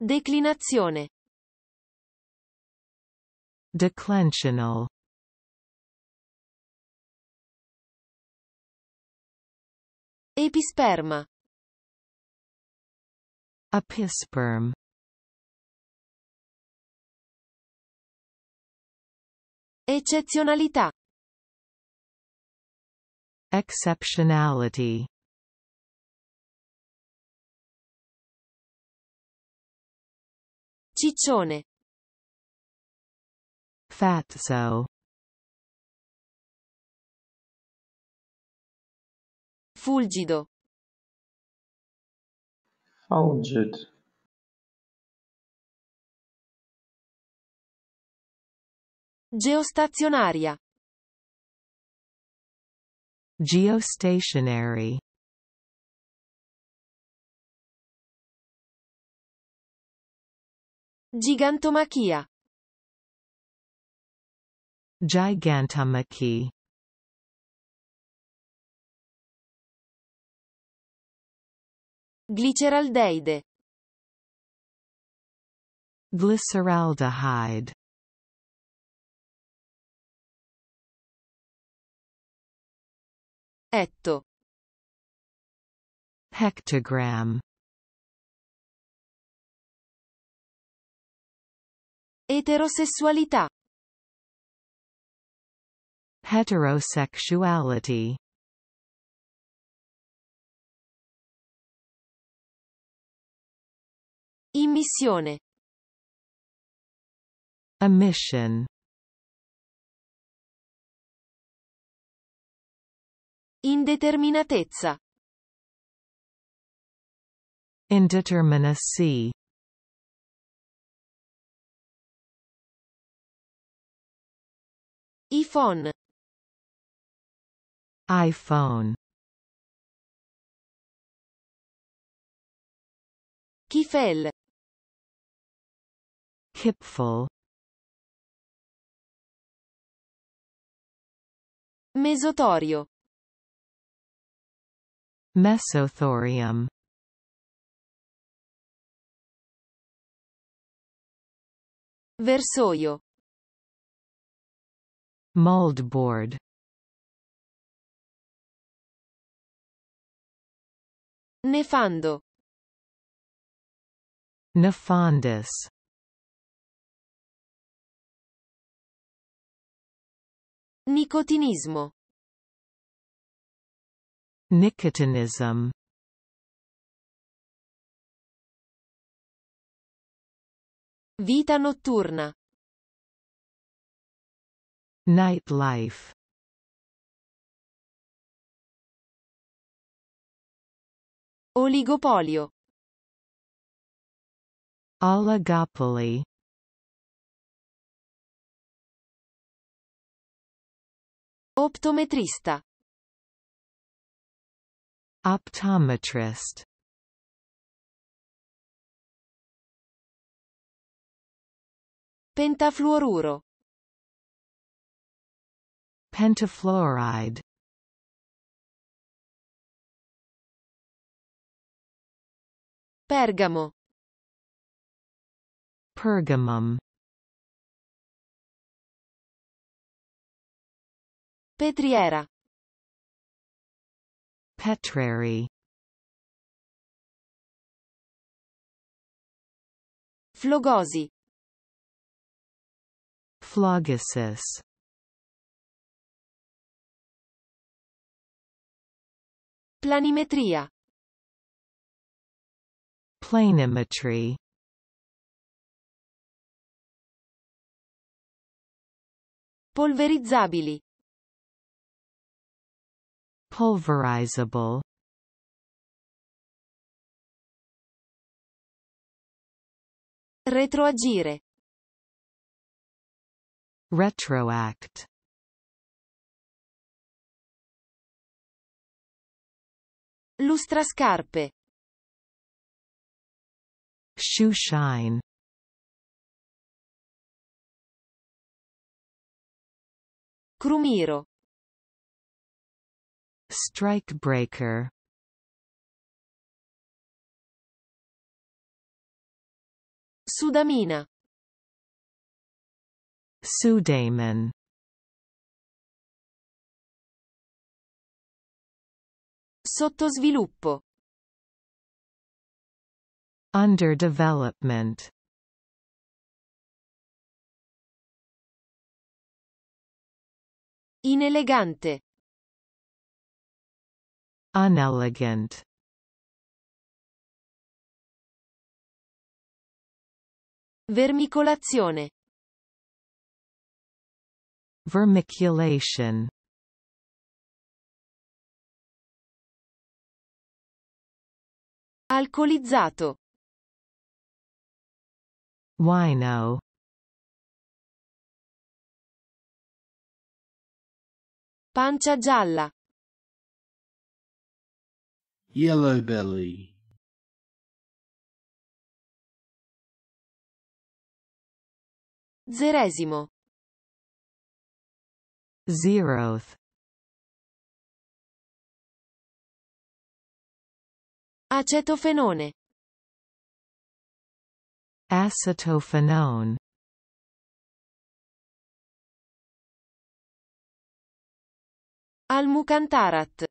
Declinazione. Declensional. Episperma. Episperm. Eccezionalità. Exceptionality. Ciccione. Fatso. Fulgido. Fulgid. Geostazionaria. Geostationary. Gigantomachia. Gigantomachy. Gliceraldeide. Glyceraldehyde. Etto. Hectogram. Eterosessualità Heterosexuality Immissione Emission Indeterminatezza Indeterminacy iPhone iPhone Kifel Kipfel Mesotorio Mesothorium Versoio Moldboard Nefando Nefondus Nicotinismo Nicotinism Vita notturna Nightlife Oligopolio Oligopoli Optometrista Optometrist Pentafluoruro pentafluoride. Pergamo Pergamum Petriera Petrary Flogosi Flogosis Planimetria. Planimetry. Polverizzabili. Pulverizable. Retroagire. Retroact. Lustrascarpe. Shoe shine. Crumiro. Strike breaker. Sudamina. Sudamen. Sottosviluppo. Underdevelopment. Inelegante. Unelegant. Vermicolazione. Vermiculation. Alcolizzato. Wino. Pancia gialla. Yellow belly. Zeresimo. Zeroth. Acetofenone. Acetophenone. Almucantarat.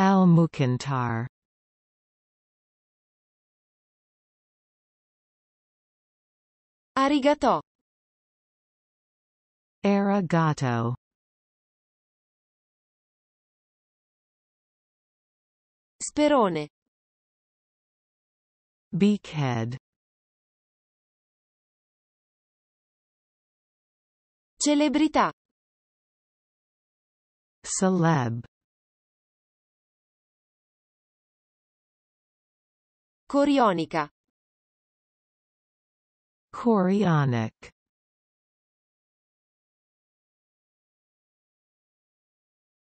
Almucantar. Arigato. Arigato. Sperone. Beakhead. Celebrità. Celeb. Corionica. Corionic.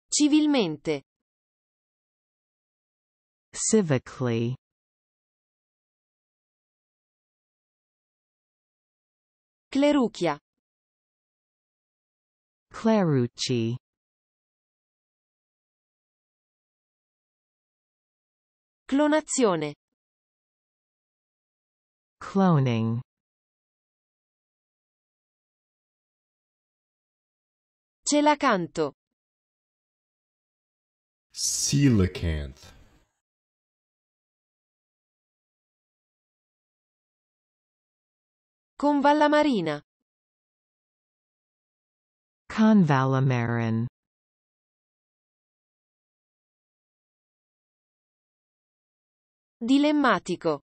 Civilmente civically Clerucchia Clerucci. Clonazione Cloning Celacanto Coelacanth Con Vallamarina. Convallamarin. Dilemmatico.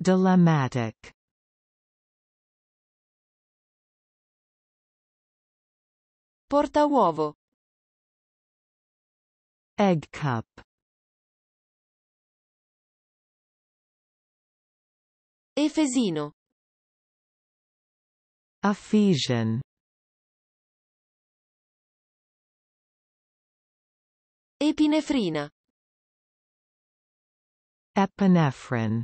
Dilemmatic. Porta uovo. Egg cup. Efesino. Ephesian. Epinefrina. Epinephrine.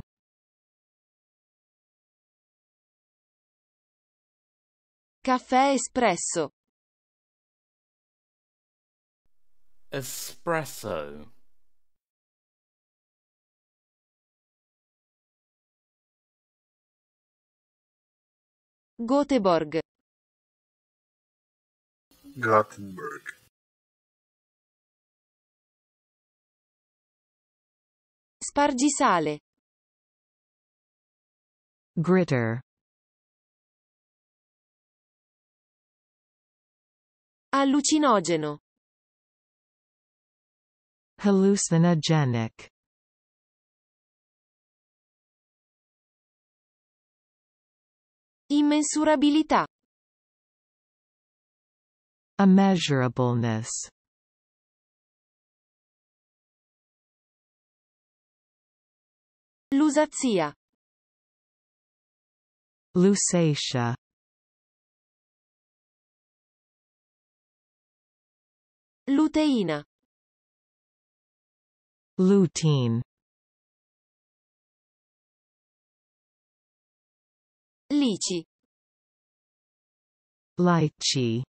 Caffè espresso. Espresso. Göteborg. Gothenburg. Spargisale. Gritter. Allucinogeno. Hallucinogenic. Immensurabilità. Immeasurableness. Lusazia. Lusatia. Luteina. Lutein. Lychee Lychee